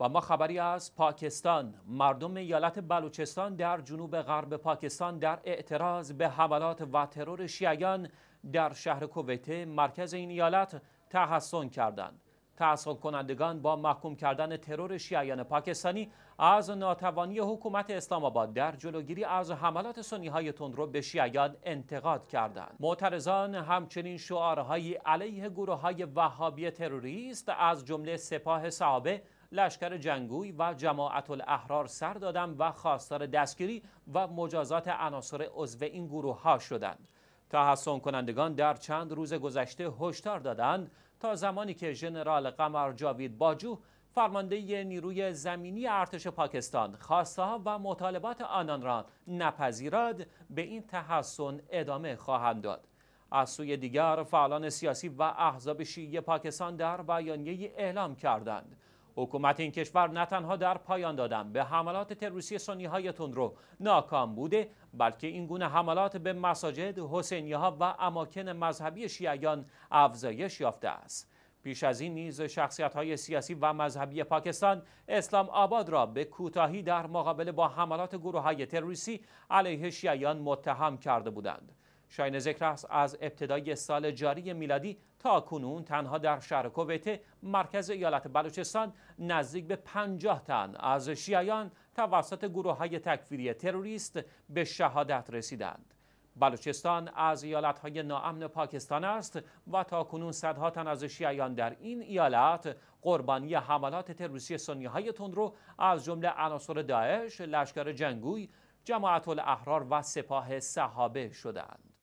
و ما خبری از پاکستان مردم ایالت بلوچستان در جنوب غرب پاکستان در اعتراض به حملات و ترور شیعیان در شهر کویته مرکز این ایالت تحسن کردند تحسن کنندگان با محکوم کردن ترور شیعیان پاکستانی از ناتوانی حکومت اسلام آباد در جلوگیری از حملات سنی های تندرو به شیعیان انتقاد کردند معترضان همچنین شعارهایی علیه گروه های وهابی تروریست از جمله سپاه صحابه لشکر جنگوی و جماعت الاحرار سر دادند و خواستار دستگیری و مجازات عناصر عضو این گروه ها شدند تحسن کنندگان در چند روز گذشته هشدار دادند تا زمانی که ژنرال قمر جاوید باجو فرمانده نیروی زمینی ارتش پاکستان خواسته و مطالبات آنان را نپذیرد به این تحسن ادامه خواهند داد از سوی دیگر فعالان سیاسی و احزاب شیعه پاکستان در بیانیه اعلام کردند حکومت این کشور نه تنها در پایان دادن به حملات تروریستی سنی های تندرو ناکام بوده بلکه این گونه حملات به مساجد، حسینی ها و اماکن مذهبی شیعیان افزایش یافته است. پیش از این نیز شخصیت های سیاسی و مذهبی پاکستان اسلام آباد را به کوتاهی در مقابله با حملات گروه های تروریستی علیه شیعیان متهم کرده بودند. شاین ذکر است از ابتدای سال جاری میلادی تا کنون تنها در شهر کویته مرکز ایالت بلوچستان نزدیک به 50 تن از شیعیان توسط گروه های تکفیری تروریست به شهادت رسیدند. بلوچستان از ایالت های ناامن پاکستان است و تا کنون صدها تن از شیعیان در این ایالت قربانی حملات تروریستی سنی های تندرو از جمله عناصر داعش، لشکر جنگوی، جماعت الاحرار و سپاه صحابه شدند.